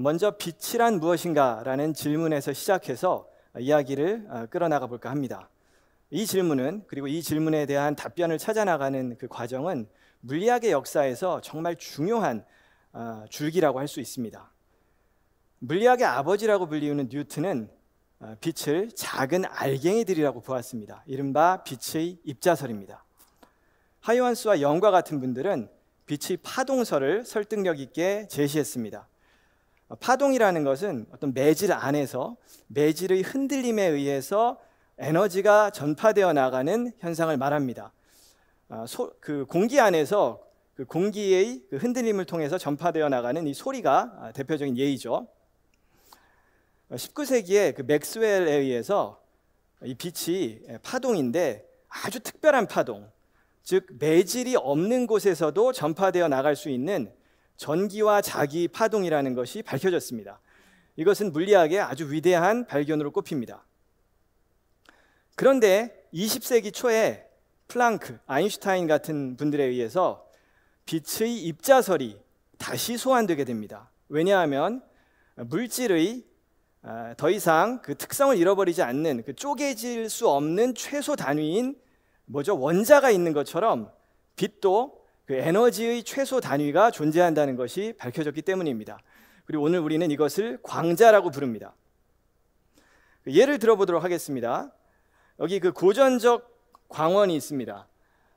먼저 빛이란 무엇인가라는 질문에서 시작해서 이야기를 아, 끌어나가 볼까 합니다. 이 질문은 그리고 이 질문에 대한 답변을 찾아나가는 그 과정은 물리학의 역사에서 정말 중요한 아, 줄기라고 할 수 있습니다. 물리학의 아버지라고 불리우는 뉴턴은 아, 빛을 작은 알갱이들이라고 보았습니다. 이른바 빛의 입자설입니다. 하이완스와 영과 같은 분들은 빛의 파동설을 설득력 있게 제시했습니다. 파동이라는 것은 어떤 매질 안에서 매질의 흔들림에 의해서 에너지가 전파되어 나가는 현상을 말합니다. 아, 소, 그 공기 안에서 그 공기의 그 흔들림을 통해서 전파되어 나가는 이 소리가 아, 대표적인 예이죠. 19세기에 그 맥스웰에 의해서 이 빛이 예, 파동인데 아주 특별한 파동, 즉 매질이 없는 곳에서도 전파되어 나갈 수 있는 전기와 자기 파동이라는 것이 밝혀졌습니다. 이것은 물리학의 아주 위대한 발견으로 꼽힙니다. 그런데 20세기 초에 플랑크, 아인슈타인 같은 분들에 의해서 빛의 입자설이 다시 소환되게 됩니다. 왜냐하면 물질의 어, 더 이상 그 특성을 잃어버리지 않는 그 쪼개질 수 없는 최소 단위인 뭐죠 원자가 있는 것처럼 빛도 그 에너지의 최소 단위가 존재한다는 것이 밝혀졌기 때문입니다. 그리고 오늘 우리는 이것을 광자라고 부릅니다. 그 예를 들어보도록 하겠습니다. 여기 그 고전적 광원이 있습니다.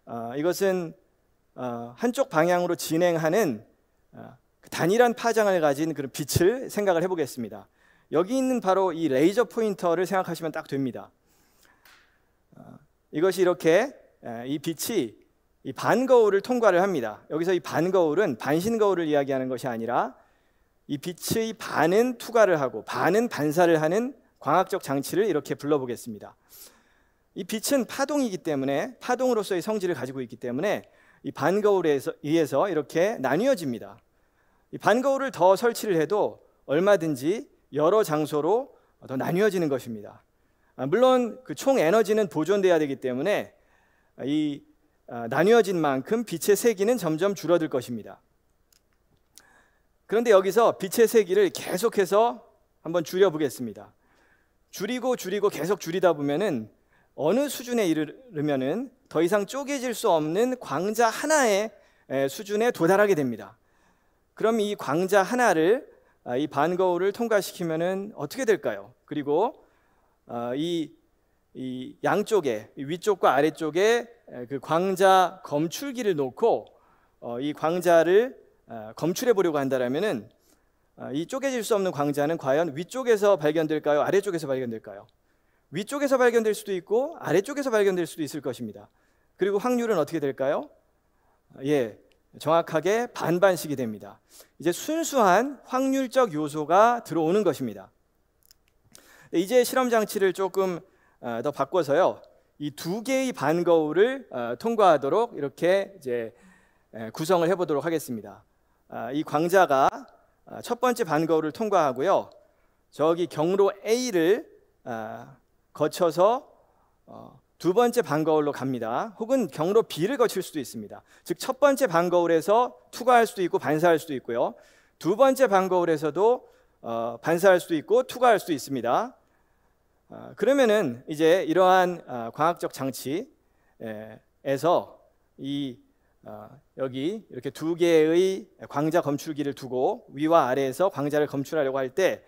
어, 이것은 어, 한쪽 방향으로 진행하는 어, 그 단일한 파장을 가진 그런 빛을 생각을 해보겠습니다. 여기 있는 바로 이 레이저 포인터를 생각하시면 딱 됩니다. 어, 이것이 이렇게 이 빛이 이 반거울을 통과를 합니다. 여기서 이 반거울은 반신거울을 이야기하는 것이 아니라 이 빛의 반은 투과를 하고 반은 반사를 하는 광학적 장치를 이렇게 불러보겠습니다. 이 빛은 파동이기 때문에 파동으로서의 성질을 가지고 있기 때문에 이 반거울에 의해서 이렇게 나뉘어집니다. 이 반거울을 더 설치를 해도 얼마든지 여러 장소로 더 나뉘어지는 것입니다. 아, 물론 그 총 에너지는 보존돼야 되기 때문에 이 아, 나뉘어진 만큼 빛의 세기는 점점 줄어들 것입니다. 그런데 여기서 빛의 세기를 계속해서 한번 줄여 보겠습니다. 줄이고 줄이고 계속 줄이다 보면은 어느 수준에 이르면은 더 이상 쪼개질 수 없는 광자 하나의 수준에 도달하게 됩니다. 그럼 이 광자 하나를 아, 이 반거울을 통과시키면은 어떻게 될까요? 그리고 아, 이이 양쪽에 위쪽과 아래쪽에 그 광자 검출기를 놓고 어, 이 광자를 어, 검출해 보려고 한다라면은 어, 이 쪼개질 수 없는 광자는 과연 위쪽에서 발견될까요? 아래쪽에서 발견될까요? 위쪽에서 발견될 수도 있고 아래쪽에서 발견될 수도 있을 것입니다. 그리고 확률은 어떻게 될까요? 예, 정확하게 반반씩이 됩니다. 이제 순수한 확률적 요소가 들어오는 것입니다. 이제 실험 장치를 조금 어, 더 바꿔서요. 이 두 개의 반거울을 어, 통과하도록 이렇게 이제 구성을 해보도록 하겠습니다. 아, 이 광자가 어, 첫 번째 반거울을 통과하고요. 저기 경로 A를 아, 거쳐서 두 번째 반거울로 갑니다. 혹은 경로 B를 거칠 수도 있습니다. 즉첫 번째 반거울에서 투과할 수도 있고 반사할 수도 있고요. 두 번째 반거울에서도 반사할 수도 있고 투과할 수도 있습니다. 아, 그러면은 이제 이러한 광학적 아, 장치에서 이 아, 여기 이렇게 두 개의 광자 검출기를 두고 위와 아래에서 광자를 검출하려고 할 때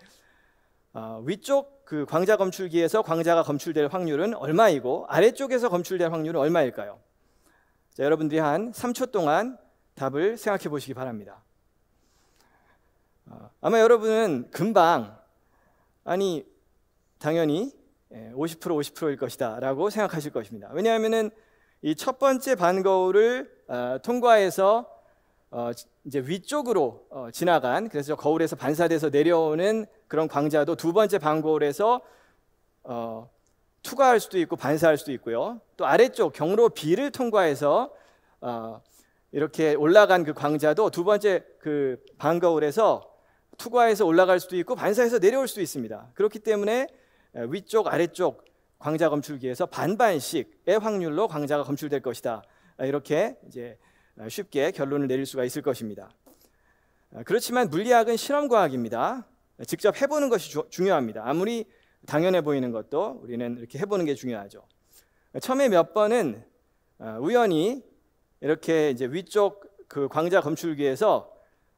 위쪽 그 광자 검출기에서 광자가 검출될 확률은 얼마이고 아래쪽에서 검출될 확률은 얼마일까요? 자, 여러분들이 한 3초 동안 답을 생각해 보시기 바랍니다. 아마 여러분은 금방 아니 당연히 50% 예, 50%일 것이다라고 생각하실 것입니다. 왜냐하면은 이 첫 번째 반 거울을 아, 통과해서 어, 이제 위쪽으로 어, 지나간 그래서 거울에서 반사돼서 내려오는 그런 광자도 두 번째 반 거울에서 어, 투과할 수도 있고 반사할 수도 있고요. 또 아래쪽 경로 B를 통과해서 어, 이렇게 올라간 그 광자도 두 번째 그 반거울에서 투과해서 올라갈 수도 있고 반사해서 내려올 수도 있습니다. 그렇기 때문에 위쪽 아래쪽 광자 검출기에서 반반씩의 확률로 광자가 검출될 것이다. 이렇게 이제 쉽게 결론을 내릴 수가 있을 것입니다. 그렇지만 물리학은 실험 과학입니다. 직접 해보는 것이 주, 중요합니다. 아무리 당연해 보이는 것도 우리는 이렇게 해보는 게 중요하죠. 처음에 몇 번은 어, 우연히 이렇게 이제 위쪽 그 광자 검출기에서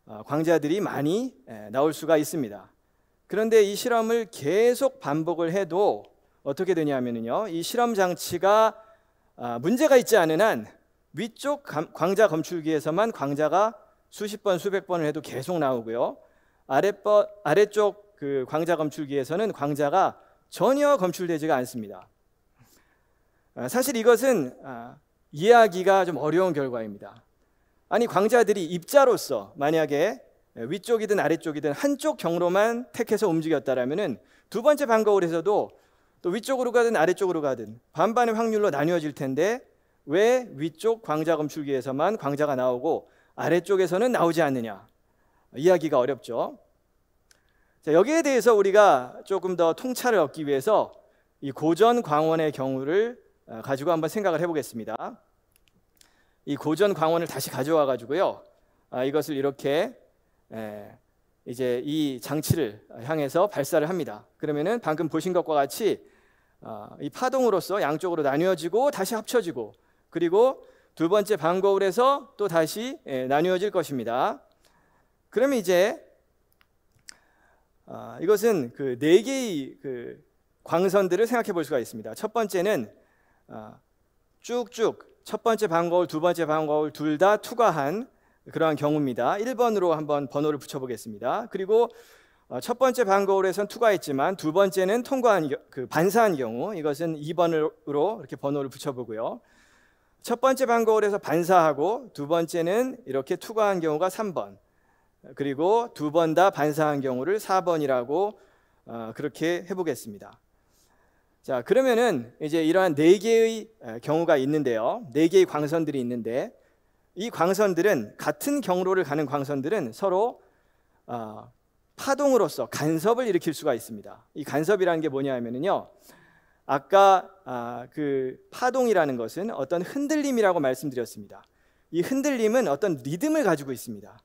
어, 광자들이 많이 나올 수가 있습니다. 그런데 이 실험을 계속 반복을 해도 어떻게 되냐면요. 이 실험 장치가 아, 문제가 있지 않은 한 위쪽 광자 검출기에서만 광자가 수십 번 수백 번을 해도 계속 나오고요. 아랫번, 아래쪽 그 광자 검출기에서는 광자가 전혀 검출되지가 않습니다. 아, 사실 이것은 아, 이해하기가 좀 어려운 결과입니다. 아니 광자들이 입자로서 만약에 예, 위쪽이든 아래쪽이든 한쪽 경로만 택해서 움직였다라면은 두 번째 반가울에서도 또 위쪽으로 가든 아래쪽으로 가든 반반의 확률로 나뉘어질 텐데 왜 위쪽 광자 검출기에서만 광자가 나오고 아래쪽에서는 나오지 않느냐 이야기가 어렵죠. 자, 여기에 대해서 우리가 조금 더 통찰을 얻기 위해서 이 고전 광원의 경우를 아, 가지고 한번 생각을 해보겠습니다. 이 고전 광원을 다시 가져와 가지고요. 아, 이것을 이렇게 예. 이제 이 장치를 향해서 발사를 합니다. 그러면은 방금 보신 것과 같이 어, 이 파동으로서 양쪽으로 나뉘어지고 다시 합쳐지고 그리고 두 번째 반고울 해서 또 다시 예, 나뉘어질 것입니다. 그러면 이제 어, 이것은 그 네 개의 그 광선들을 생각해 볼 수가 있습니다. 첫 번째는 어, 쭉쭉 첫 번째 반거울, 두 번째 반거울 둘 다 투과한 그러한 경우입니다. 1번으로 한번 번호를 붙여보겠습니다. 그리고 어, 첫 번째 반거울에선 투과했지만 두 번째는 통과한 그 반사한 경우 이것은 2번으로 이렇게 번호를 붙여보고요. 첫 번째 반거울에서 반사하고 두 번째는 이렇게 투과한 경우가 3번 그리고 두 번 다 반사한 경우를 4번이라고 어, 그렇게 해보겠습니다. 자 그러면은 이제 이러한 네 개의 경우가 있는데요. 네 개의 광선들이 있는데 이 광선들은 같은 경로를 가는 광선들은 서로 어, 파동으로서 간섭을 일으킬 수가 있습니다. 이 간섭이라는 게 뭐냐 하면은요. 아까 아, 그 파동이라는 것은 어떤 흔들림이라고 말씀드렸습니다. 이 흔들림은 어떤 리듬을 가지고 있습니다.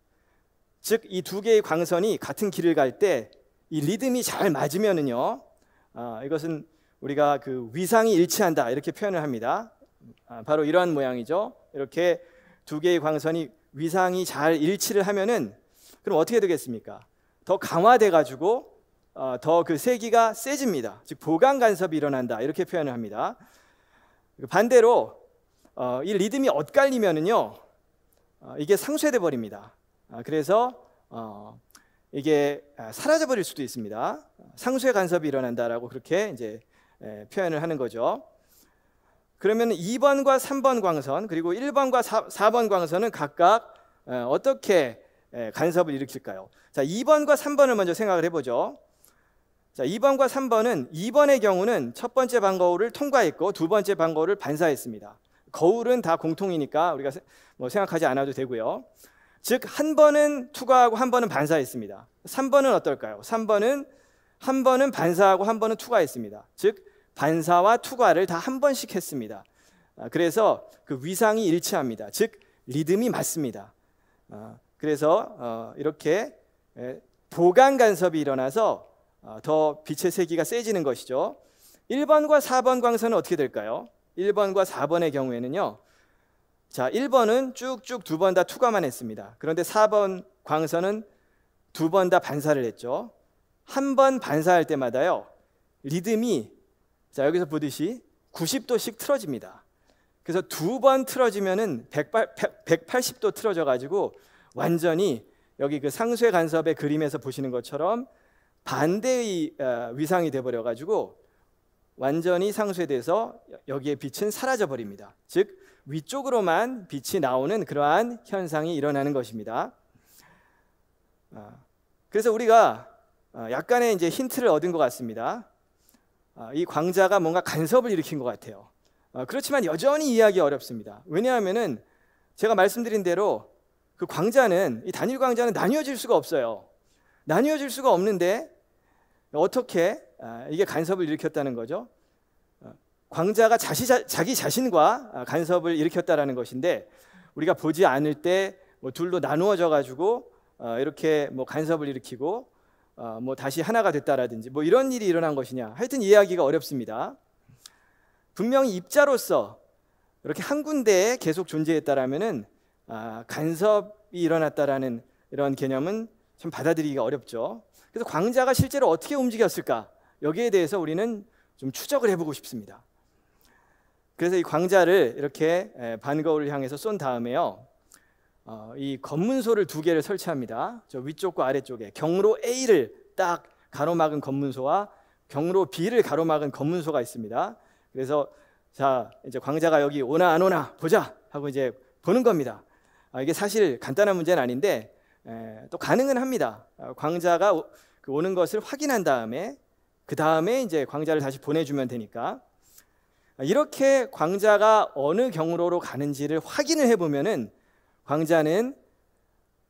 즉 이 두 개의 광선이 같은 길을 갈 때 이 리듬이 잘 맞으면은요. 아, 이것은 우리가 그 위상이 일치한다 이렇게 표현을 합니다. 아, 바로 이러한 모양이죠. 이렇게 두 개의 광선이 위상이 잘 일치를 하면은 그럼 어떻게 되겠습니까? 더 강화돼 가지고 어, 더그 세기가 세집니다. 즉 보강 간섭이 일어난다 이렇게 표현을 합니다. 그 반대로 어, 이 리듬이 엇갈리면은요 어, 이게 상쇄돼 버립니다. 아, 그래서 어, 이게 아, 사라져 버릴 수도 있습니다. 상쇄 간섭이 일어난다라고 그렇게 이제 에, 표현을 하는 거죠. 그러면 2번과 3번 광선 그리고 1번과 4, 번 광선은 각각 어떻게 간섭을 일으킬까요? 자, 2번과 3번을 먼저 생각을 해보죠. 자, 2번과 3번은 2번의 경우는 첫 번째 방거울을 통과했고 두 번째 방거울을 반사했습니다. 거울은 다 공통이니까 우리가 뭐 생각하지 않아도 되고요. 즉, 한 번은 투과하고 한 번은 반사했습니다. 3번은 어떨까요? 3번은 한 번은 반사하고 한 번은 투과했습니다. 즉, 반사와 투과를 다 한 번씩 했습니다. 아, 그래서 그 위상이 일치합니다. 즉 리듬이 맞습니다. 아, 그래서 어, 이렇게 예, 보강 간섭이 일어나서 어, 더 빛의 세기가 세지는 것이죠. 1번과 4번 광선은 어떻게 될까요? 1번과 4번의 경우에는요. 자, 1번은 쭉쭉 두 번 다 투과만 했습니다. 그런데 4번 광선은 두 번 다 반사를 했죠. 한 번 반사할 때마다요. 리듬이 자, 여기서 보듯이 90도씩 틀어집니다. 그래서 두 번 틀어지면은 180도 틀어져 가지고 완전히 여기 그상수 간섭의 그림에서 보시는 것처럼 반대의 어, 위상이 돼 버려 가지고 완전히 상수에 서 여기에 빛은 사라져 버립니다. 즉 위쪽으로만 빛이 나오는 그러한 현상이 일어나는 것입니다. 아, 그래서 우리가 어, 약간의 이제 힌트를 얻은 것 같습니다. 아, 이 광자가 뭔가 간섭을 일으킨 것 같아요. 아, 그렇지만 여전히 이해하기 어렵습니다. 왜냐하면은 제가 말씀드린 대로 그 광자는 이 단일 광자는 나뉘어질 수가 없어요. 나뉘어질 수가 없는데 어떻게 아, 이게 간섭을 일으켰다는 거죠? 광자가 자시, 자기 자신과 간섭을 일으켰다라는 것인데 우리가 보지 않을 때뭐 둘로 나누어져 가지고 이렇게 뭐 간섭을 일으키고 어, 뭐 다시 하나가 됐다라든지 뭐 이런 일이 일어난 것이냐 하여튼 이해하기가 어렵습니다. 분명히 입자로서 이렇게 한 군데에 계속 존재했다라면은 아, 간섭이 일어났다라는 이런 개념은 참 받아들이기가 어렵죠. 그래서 광자가 실제로 어떻게 움직였을까 여기에 대해서 우리는 좀 추적을 해보고 싶습니다. 그래서 이 광자를 이렇게 반거울을 향해서 쏜 다음에요. 어, 이 검문소를 두 개를 설치합니다. 저 위쪽과 아래쪽에 경로 A를 딱 가로막은 검문소와 경로 B를 가로막은 검문소가 있습니다. 그래서 자 이제 광자가 여기 오나 안 오나 보자 하고 이제 보는 겁니다. 아, 이게 사실 간단한 문제는 아닌데 에, 또 가능은 합니다. 아, 광자가 오, 그 오는 것을 확인한 다음에 그 다음에 이제 광자를 다시 보내주면 되니까 아, 이렇게 광자가 어느 경로로 가는지를 확인을 해보면은 광자는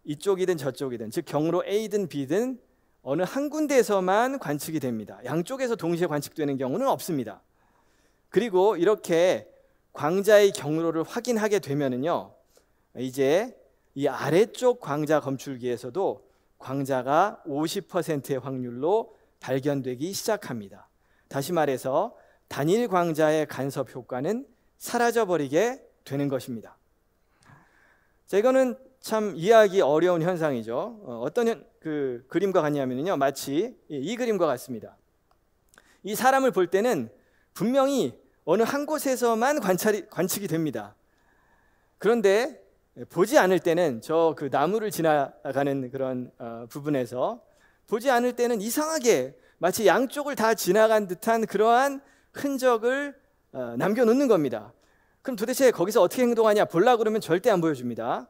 이쪽이든 저쪽이든 즉 경로 A든 B든 어느 한 군데에서만 관측이 됩니다. 양쪽에서 동시에 관측되는 경우는 없습니다. 그리고 이렇게 광자의 경로를 확인하게 되면은요. 이제 이 아래쪽 광자 검출기에서도 광자가 50%의 확률로 발견되기 시작합니다. 다시 말해서 단일 광자의 간섭 효과는 사라져 버리게 되는 것입니다. 자, 이거는 참 이해하기 어려운 현상이죠. 어, 떤 현, 그 그림과 같냐면요. 마치 이 그림과 같습니다. 이 사람을 볼 때는 분명히 어느 한 곳에서만 관찰이, 관측이 됩니다. 그런데 보지 않을 때는 저 그 나무를 지나가는 그런 어, 부분에서 보지 않을 때는 이상하게 마치 양쪽을 다 지나간 듯한 그러한 흔적을 어, 남겨놓는 겁니다. 그럼 도대체 거기서 어떻게 행동하냐 볼라 그러면 절대 안 보여줍니다.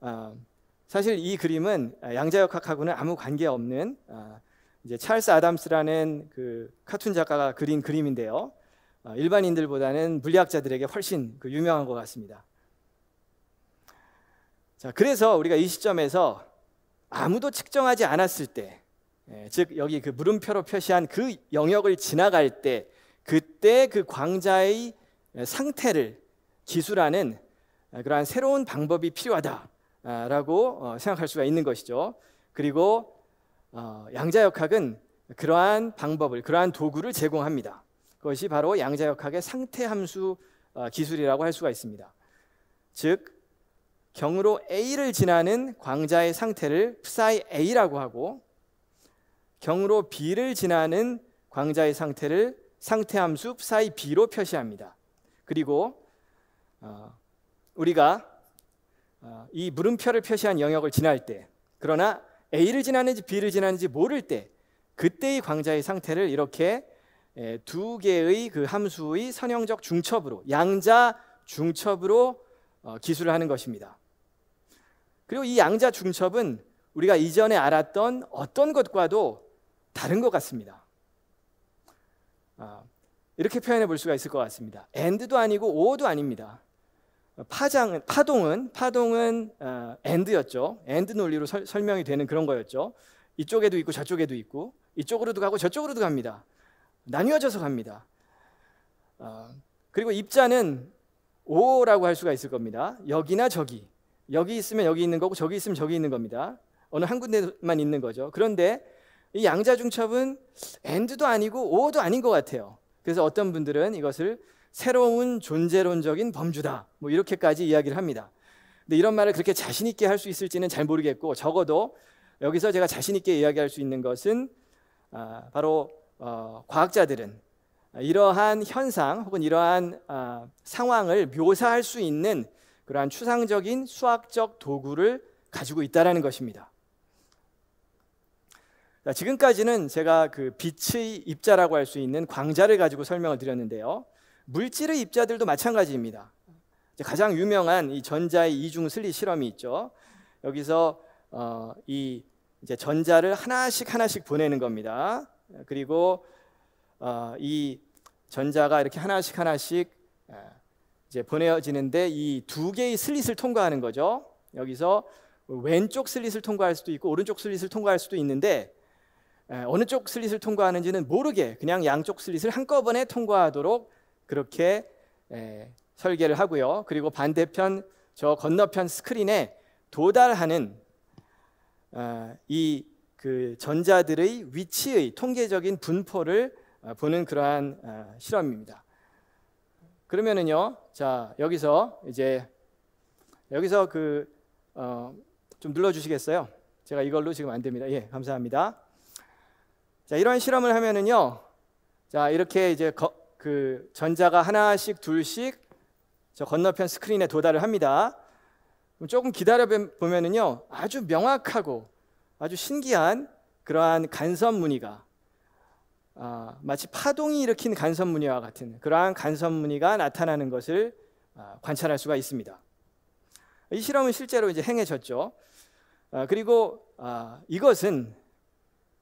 아, 사실 이 그림은 양자역학하고는 아무 관계 없는 아, 이제 찰스 아담스라는 그 카툰 작가가 그린 그림인데요. 아, 일반인들보다는 물리학자들에게 훨씬 그 유명한 것 같습니다. 자, 그래서 우리가 이 시점에서 아무도 측정하지 않았을 때, 예, 즉 여기 그 물음표로 표시한 그 영역을 지나갈 때, 그때 그 광자의 예, 상태를 기술하는 그러한 새로운 방법이 필요하다라고 어, 생각할 수가 있는 것이죠. 그리고 어, 양자역학은 그러한 방법을, 그러한 도구를 제공합니다. 그것이 바로 양자역학의 상태 함수 어, 기술이라고 할 수가 있습니다. 즉경로 A를 지나는 광자의 상태를 psi A라고 하고 경로 B를 지나는 광자의 상태를 상태함수 psi B로 표시합니다. 그리고 어, 우리가 어, 이 물음표를 표시한 영역을 지날 때 그러나 A를 지나는지 B를 지나는지 모를 때 그때의 광자의 상태를 이렇게 예, 두 개의 그 함수의 선형적 중첩으로 양자 중첩으로 어, 기술을 하는 것입니다. 그리고 이 양자 중첩은 우리가 이전에 알았던 어떤 것과도 다른 것 같습니다. 아, 이렇게 표현해 볼 수가 있을 것 같습니다. a n 도 아니고 o 도 아닙니다. 파장은 파동은 파동은 어, a 였죠 and 논리로 설, 설명이 되는 그런 거였죠. 이쪽에도 있고 저쪽에도 있고 이쪽으로도 가고 저쪽으로도 갑니다. 나뉘어져서 갑니다. 어, 그리고 입자는 오라고 할 수가 있을 겁니다. 여기나 저기. 여기 있으면 여기 있는 거고 저기 있으면 저기 있는 겁니다. 어느 한 군데만 있는 거죠. 그런데 이 양자중첩은 a n 도 아니고 오도 아닌 것 같아요. 그래서 어떤 분들은 이것을 새로운 존재론적인 범주다. 뭐 이렇게까지 이야기를 합니다. 근데 이런 말을 그렇게 자신 있게 할 수 있을지는 잘 모르겠고 적어도 여기서 제가 자신 있게 이야기할 수 있는 것은 아, 바로 어, 과학자들은 이러한 현상 혹은 이러한 아, 상황을 묘사할 수 있는 그러한 추상적인 수학적 도구를 가지고 있다라는 것입니다. 지금까지는 제가 그 빛의 입자라고 할 수 있는 광자를 가지고 설명을 드렸는데요. 물질의 입자들도 마찬가지입니다. 가장 유명한 이 전자의 이중 슬릿 실험이 있죠. 여기서 어, 이 이제 전자를 하나씩 하나씩 보내는 겁니다. 그리고 어, 이 전자가 이렇게 하나씩 하나씩 어, 이제 보내어지는데 이 두 개의 슬릿을 통과하는 거죠. 여기서 왼쪽 슬릿을 통과할 수도 있고 오른쪽 슬릿을 통과할 수도 있는데 어느 쪽 슬릿을 통과하는지는 모르게 그냥 양쪽 슬릿을 한꺼번에 통과하도록 그렇게 설계를 하고요. 그리고 반대편 저 건너편 스크린에 도달하는 어, 이그 전자들의 위치의 통계적인 분포를 어, 보는 그러한 어, 실험입니다. 그러면은요, 자 여기서 이제 여기서 그좀 어, 눌러주시겠어요? 제가 이걸로 지금 안 됩니다. 예, 감사합니다. 자, 이런 실험을 하면은요. 자, 이렇게 이제 거, 그 전자가 하나씩 둘씩 저 건너편 스크린에 도달을 합니다. 조금 기다려 보면은요. 아주 명확하고 아주 신기한 그러한 간섭 무늬가 아, 마치 파동이 일으킨 간섭 무늬와 같은 그러한 간섭 무늬가 나타나는 것을 아, 관찰할 수가 있습니다. 이 실험은 실제로 이제 행해졌죠. 아, 그리고 아, 이것은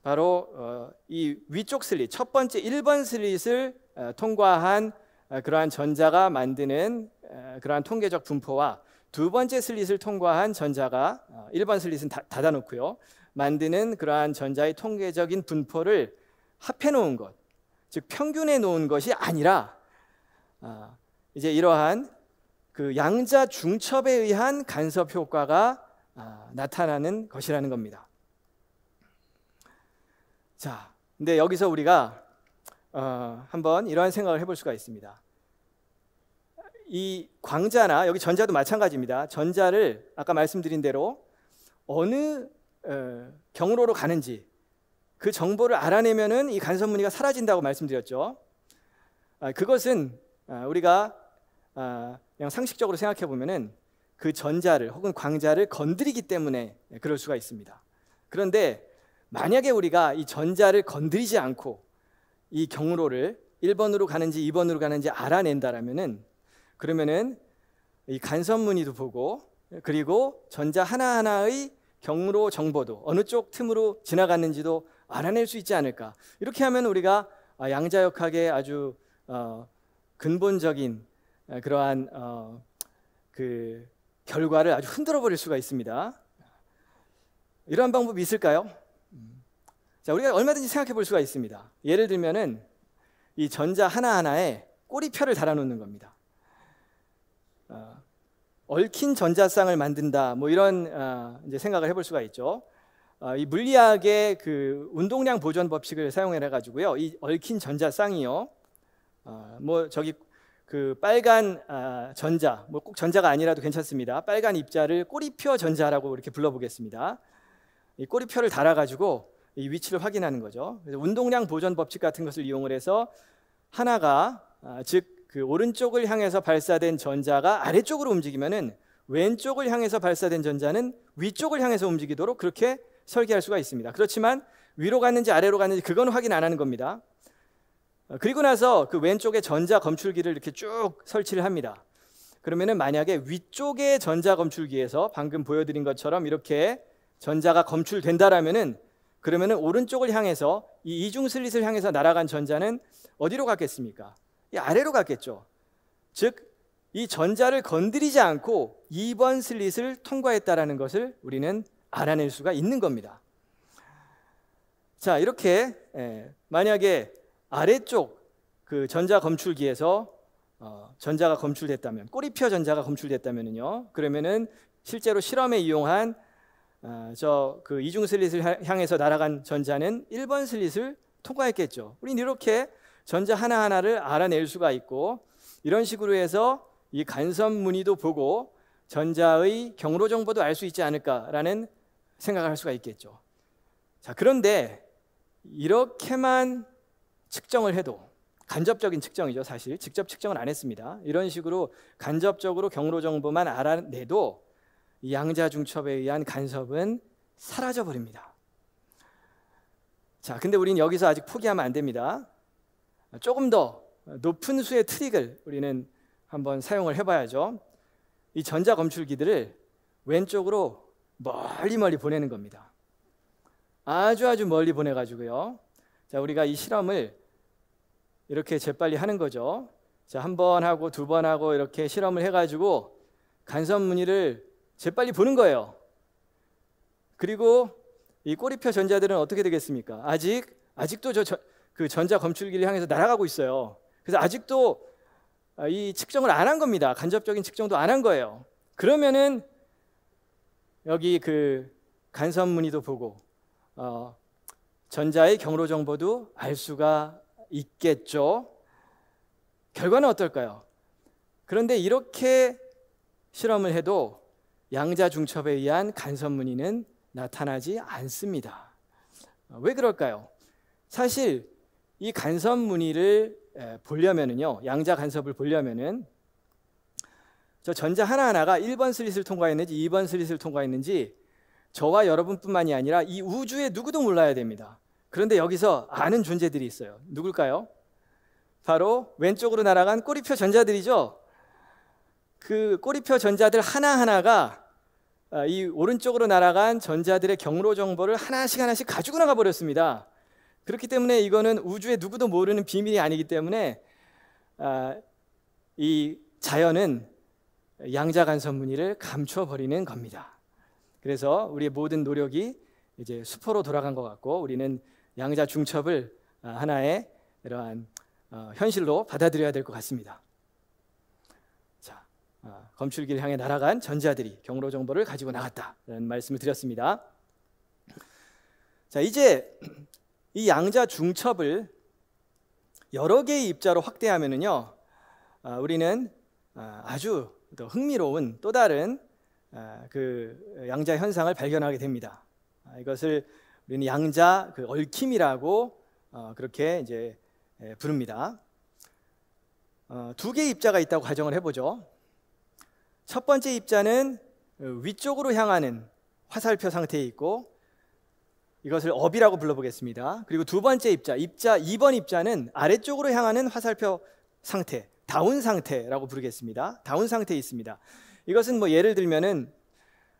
바로 어, 이 위쪽 슬릿, 첫 번째 1번 슬릿을 어, 통과한 어, 그러한 전자가 만드는 그러한 통계적 분포와 두 번째 슬릿을 통과한 전자가 1번 슬릿은 닫아 놓고요. 만드는 그러한 전자의 통계적인 분포를 합해 놓은 것. 즉 평균해 놓은 것이 아니라 이제 이러한 그 양자 중첩에 의한 간섭 효과가 나타나는 것이라는 겁니다. 자, 근데 여기서 우리가 어, 한번 이러한 생각을 해볼 수가 있습니다. 이 광자나 여기 전자도 마찬가지입니다. 전자를 아까 말씀드린 대로 어느 어, 경로로 가는지 그 정보를 알아내면은 이 간섭 무늬가 사라진다고 말씀드렸죠. 아, 그것은 아, 우리가 아, 그냥 상식적으로 생각해 보면은 그 전자를 혹은 광자를 건드리기 때문에 그럴 수가 있습니다. 그런데 만약에 우리가 이 전자를 건드리지 않고 이 경로를 1번으로 가는지 2번으로 가는지 알아낸다라면은 그러면은 이간선 무늬도 보고 그리고 전자 하나하나의 경로 정보도 어느 쪽 틈으로 지나갔는지도 알아낼 수 있지 않을까. 이렇게 하면 우리가 아, 양자역학의 아주 어, 근본적인 그러한 어, 그 결과를 아주 흔들어 버릴 수가 있습니다. 이러한 방법이 있을까요? 자, 우리가 얼마든지 생각해 볼 수가 있습니다. 예를 들면은 이 전자 하나하나에 꼬리표를 달아놓는 겁니다. 어, 얽힌 전자쌍을 만든다, 뭐 이런 어, 이제 생각을 해 볼 수가 있죠. 어, 이 물리학의 그 운동량 보존 법칙을 사용해 가지고요, 이 얽힌 전자쌍이요, 어, 뭐 저기 그 빨간 아, 전자, 뭐 꼭 전자가 아니라도 괜찮습니다. 빨간 입자를 꼬리표 전자라고 이렇게 불러보겠습니다. 이 꼬리표를 달아가지고 이 위치를 확인하는 거죠. 그래서 운동량 보존 법칙 같은 것을 이용을 해서 하나가 아, 즉그 오른쪽을 향해서 발사된 전자가 아래쪽으로 움직이면은 왼쪽을 향해서 발사된 전자는 위쪽을 향해서 움직이도록 그렇게 설계할 수가 있습니다. 그렇지만 위로 갔는지 아래로 갔는지 그건 확인 안 하는 겁니다. 어, 그리고 나서 그 왼쪽에 전자 검출기를 이렇게 쭉 설치를 합니다. 그러면은 만약에 위쪽의 전자 검출기에서 방금 보여드린 것처럼 이렇게 전자가 검출된다라면은 그러면 오른쪽을 향해서 이 이중 슬릿을 향해서 날아간 전자는 어디로 갔겠습니까? 이 아래로 갔겠죠. 즉, 이 전자를 건드리지 않고 2번 슬릿을 통과했다라는 것을 우리는 알아낼 수가 있는 겁니다. 자, 이렇게 예, 만약에 아래쪽 그 전자 검출기에서 어, 전자가 검출됐다면 꼬리표 전자가 검출됐다면요. 그러면은 실제로 실험에 이용한 아, 저그 이중 슬릿을 향해서 날아간 전자는 1번 슬릿을 통과했겠죠. 우린 이렇게 전자 하나하나를 알아낼 수가 있고 이런 식으로 해서 이 간섭 무늬도 보고 전자의 경로 정보도 알 수 있지 않을까라는 생각을 할 수가 있겠죠. 자, 그런데 이렇게만 측정을 해도 간접적인 측정이죠, 사실. 직접 측정을 안 했습니다. 이런 식으로 간접적으로 경로 정보만 알아내도 양자중첩에 의한 간섭은 사라져 버립니다. 자, 근데 우리는 여기서 아직 포기하면 안 됩니다. 조금 더 높은 수의 트릭을 우리는 한번 사용을 해봐야죠. 이 전자 검출기들을 왼쪽으로 멀리 멀리 보내는 겁니다. 아주 아주 멀리 보내가지고요. 자, 우리가 이 실험을 이렇게 재빨리 하는 거죠. 자, 한번 하고 두 번 하고 이렇게 실험을 해가지고 간섭 무늬를 재빨리 보는 거예요. 그리고 이 꼬리표 전자들은 어떻게 되겠습니까? 아직 아직도 저 그 전자 검출기를 향해서 날아가고 있어요. 그래서 아직도 아, 이 측정을 안 한 겁니다. 간접적인 측정도 안 한 거예요. 그러면은 여기 그 간섭 무늬도 보고 어, 전자의 경로 정보도 알 수가 있겠죠. 결과는 어떨까요? 그런데 이렇게 실험을 해도 양자 중첩에 의한 간섭 문의는 나타나지 않습니다. 어, 왜 그럴까요? 사실 이 간섭 문의를 보려면은요, 양자 간섭을 보려면은 저 전자 하나하나가 1번 슬릿을 통과했는지 2번 슬릿을 통과했는지 저와 여러분뿐만이 아니라 이 우주의 누구도 몰라야 됩니다. 그런데 여기서 아는 존재들이 있어요. 누굴까요? 바로 왼쪽으로 날아간 꼬리표 전자들이죠. 그 꼬리표 전자들 하나하나가 아, 이 오른쪽으로 날아간 전자들의 경로 정보를 하나씩 하나씩 가지고 나가 버렸습니다. 그렇기 때문에 이거는 우주의 누구도 모르는 비밀이 아니기 때문에 아, 이 자연은 양자간섭무늬를 감춰버리는 겁니다. 그래서 우리의 모든 노력이 이제 수포로 돌아간 것 같고 우리는 양자 중첩을 아, 하나의 이러한 어, 현실로 받아들여야 될 것 같습니다. 아, 검출기를 향해 날아간 전자들이 경로 정보를 가지고 나갔다라는 말씀을 드렸습니다. 자, 이제 이 양자 중첩을 여러 개의 입자로 확대하면은요, 아, 우리는 아, 아주 또 흥미로운 또 다른 그 양자 현상을 발견하게 됩니다. 이것을 우리는 양자 그 얽힘이라고 어, 그렇게 이제 예, 부릅니다. 어, 두 개의 입자가 있다고 가정을 해보죠. 첫 번째 입자는 위쪽으로 향하는 화살표 상태에 있고 이것을 업이라고 불러보겠습니다. 그리고 두 번째 입자, 입자 2번 입자는 아래쪽으로 향하는 화살표 상태, 다운 상태라고 부르겠습니다. 다운 상태에 있습니다. 이것은 뭐 예를 들면은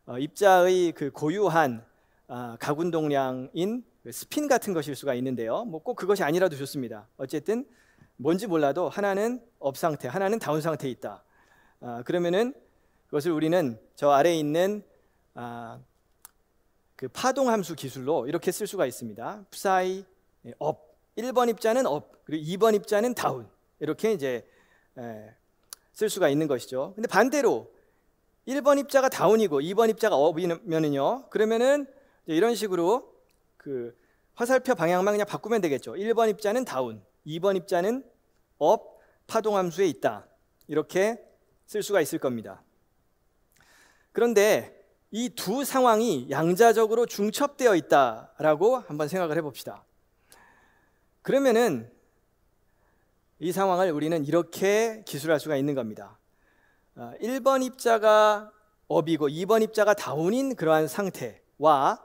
어, 입자의 그 고유한 아, 가군 동량인 그 스핀 같은 것일 수가 있는데요. 뭐 꼭 그것이 아니라도 좋습니다. 어쨌든 뭔지 몰라도 하나는 업 상태, 하나는 다운 상태에 있다. 아, 그러면은 그것을 우리는 저 아래에 있는 아, 그 파동 함수 기술로 이렇게 쓸 수가 있습니다. psi 업 예, 1번 입자는 업 그리고 2번 입자는 다운 이렇게 이제 에, 예, 쓸 수가 있는 것이죠. 근데 반대로 1번 입자가 다운이고 2번 입자가 업이면은요. 그러면은 이제 이런 식으로 그 화살표 방향만 그냥 바꾸면 되겠죠. 1번 입자는 다운, 2번 입자는 업 파동 함수에 있다. 이렇게 쓸 수가 있을 겁니다. 그런데 이 두 상황이 양자적으로 중첩되어 있다라고 한번 생각을 해봅시다. 그러면은 이 상황을 우리는 이렇게 기술할 수가 있는 겁니다. 1번 아, 입자가 업이고 2번 입자가 다운인 그러한 상태와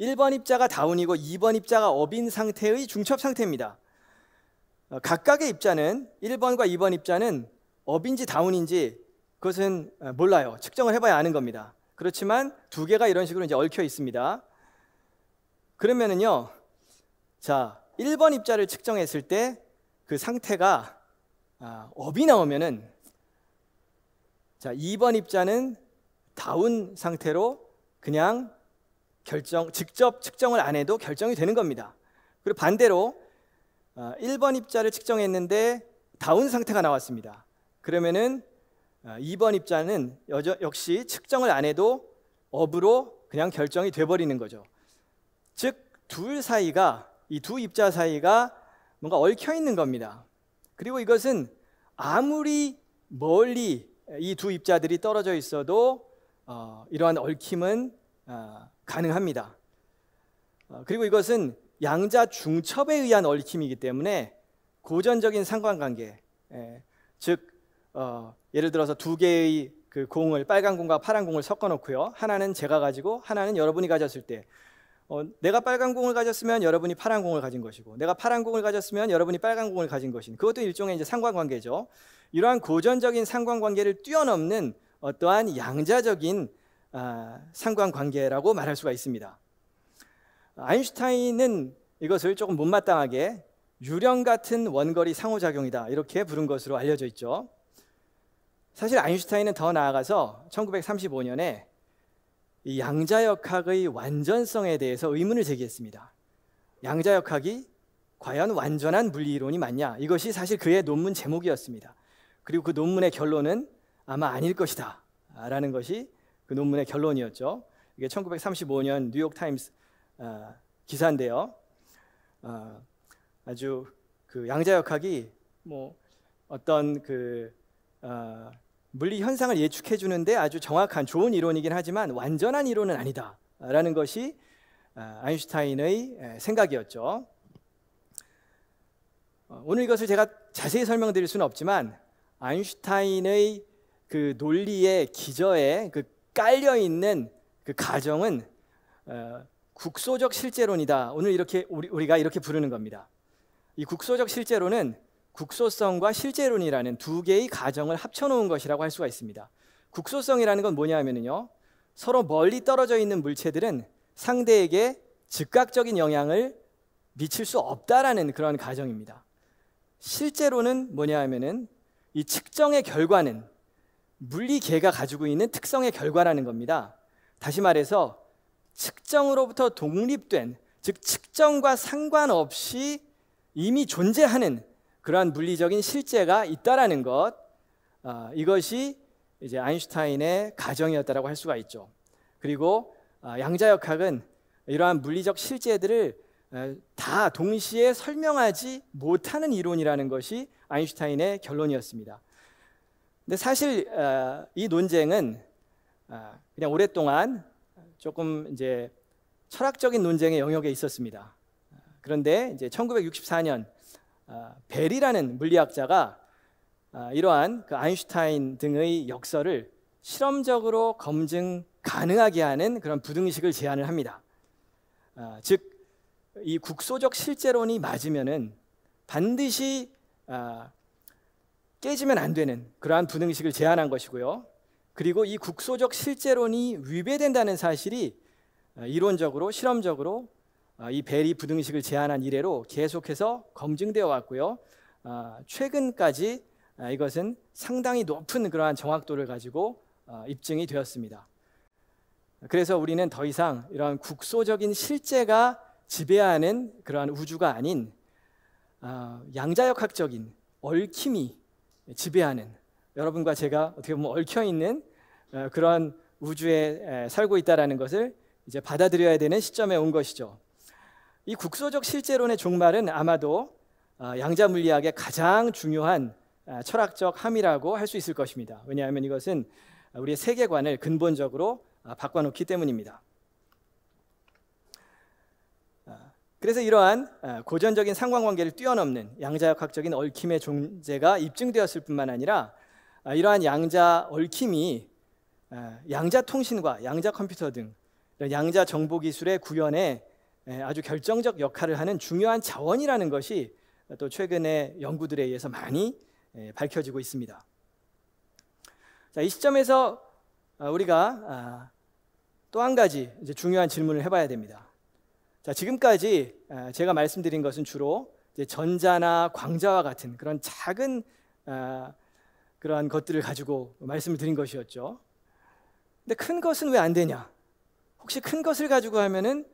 1번 입자가 다운이고 2번 입자가 업인 상태의 중첩 상태입니다. 아, 각각의 입자는 1번과 2번 입자는 업인지 다운인지 그것은 어, 몰라요. 측정을 해봐야 아는 겁니다. 그렇지만 두 개가 이런 식으로 이제 얽혀 있습니다. 그러면은요, 자, 1번 입자를 측정했을 때 그 상태가 아, 업이 나오면은 자, 2번 입자는 다운 상태로 그냥 결정, 직접 측정을 안 해도 결정이 되는 겁니다. 그리고 반대로 1번 어, 입자를 측정했는데 다운 상태가 나왔습니다. 그러면은 2번 아, 입자는 여저, 역시 측정을 안 해도 업으로 그냥 결정이 돼버리는 거죠. 즉 둘 사이가 이 두 입자 사이가 뭔가 얽혀 있는 겁니다. 그리고 이것은 아무리 멀리 이 두 입자들이 떨어져 있어도 어, 이러한 얽힘은 어, 가능합니다. 어, 그리고 이것은 양자 중첩에 의한 얽힘이기 때문에 고전적인 상관관계, 에, 예, 즉 어, 예를 들어서 두 개의 그 공을 빨간 공과 파란 공을 섞어 놓고요. 하나는 제가 가지고 하나는 여러분이 가졌을 때 어, 내가 빨간 공을 가졌으면 여러분이 파란 공을 가진 것이고 내가 파란 공을 가졌으면 여러분이 빨간 공을 가진 것인 그것도 일종의 이제 상관관계죠. 이러한 고전적인 상관관계를 뛰어넘는 어떠한 양자적인 아, 상관관계라고 말할 수가 있습니다. 아인슈타인은 이것을 조금 못마땅하게 유령 같은 원거리 상호작용이다 이렇게 부른 것으로 알려져 있죠. 사실 아인슈타인은 더 나아가서 1935년에 이 양자역학의 완전성에 대해서 의문을 제기했습니다. 양자역학이 과연 완전한 물리 이론이 맞냐? 이것이 사실 그의 논문 제목이었습니다. 그리고 그 논문의 결론은 아마 아닐 것이다. 라는 것이 그 논문의 결론이었죠. 이게 1935년 뉴욕 타임스 어, 기사인데요. 어, 아주 그 양자역학이 뭐 어떤 그 어, 물리 현상을 예측해 주는데 아주 정확한 좋은 이론이긴 하지만 완전한 이론은 아니다라는 것이 아, 아인슈타인의 생각이었죠. 어, 오늘 이것을 제가 자세히 설명드릴 수는 없지만 아인슈타인의 그 논리의 기저에 그 깔려 있는 그 가정은 어, 국소적 실제론이다. 오늘 이렇게 우리, 가 이렇게 부르는 겁니다. 이 국소적 실제론은 국소성과 실제론이라는 두 개의 가정을 합쳐놓은 것이라고 할 수가 있습니다. 국소성이라는 건 뭐냐면요. 서로 멀리 떨어져 있는 물체들은 상대에게 즉각적인 영향을 미칠 수 없다라는 그런 가정입니다. 실제로는 뭐냐 하면은 이 측정의 결과는 물리계가 가지고 있는 특성의 결과라는 겁니다. 다시 말해서 측정으로부터 독립된 즉 측정과 상관없이 이미 존재하는 그러한 물리적인 실제가 있다라는 것 어, 이것이 이제 아인슈타인의 가정이었다라고 할 수가 있죠. 그리고 어, 아, 양자역학은 이러한 물리적 실제들을 어, 다 동시에 설명하지 못하는 이론이라는 것이 아인슈타인의 결론이었습니다. 근데 사실 아, 이 논쟁은 그냥 오랫동안 조금 이제 철학적인 논쟁의 영역에 있었습니다. 그런데 이제 1964년 아, 벨이라는 물리학자가 아, 이러한 그 아인슈타인 등의 역설을 실험적으로 검증 가능하게 하는 그런 부등식을 제안을 합니다. 아, 즉, 이 국소적 실제론이 맞으면은 반드시 깨지면 안 되는 그러한 분응식을 제안한 것이고요. 그리고 이 국소적 실제론이 위배된다는 사실이 이론적으로 실험적으로 아, 이 베리 부등식을 제안한 이래로 계속해서 검증되어 왔고요. 아, 최근까지 아, 이것은 상당히 높은 그러한 정확도를 가지고 입증이 되었습니다. 그래서 우리는 더 이상 이러한 국소적인 실제가 지배하는 그러한 우주가 아닌 양자역학적인 얽힘이 지배하는 여러분과 제가 어떻게 보면 얽혀 있는 그런 우주에 살고 있다라는 것을 이제 받아들여야 되는 시점에 온 것이죠. 이 국소적 실제론의 종말은 아마도 어, 양자 물리학의 가장 중요한 어, 철학적 함이라고 할 수 있을 것입니다. 왜냐하면 이것은 우리의 세계관을 근본적으로 어, 바꿔놓기 때문입니다. 그래서 이러한 고전적인 상관관계를 뛰어넘는 양자역학적인 얽힘의 존재가 입증되었을 뿐만 아니라 이러한 양자 얽힘이 양자 통신과 양자 컴퓨터 등 양자 정보 기술의 구현에 예, 아주 결정적 역할을 하는 중요한 자원이라는 것이 또 최근의 연구들에 의해서 많이 예, 밝혀지고 있습니다. 자, 이 시점에서 아, 우리가 아, 또한 가지 중요한 질문을 해봐야 됩니다. 자, 지금까지 아, 제가 말씀드린 것은 주로 전자나 광자와 같은 그런 작은 그러한 것들을 가지고 말씀을 드린 것이었죠. 근데 큰 것은 왜 안 되냐? 혹시 큰 것을 가지고 하면은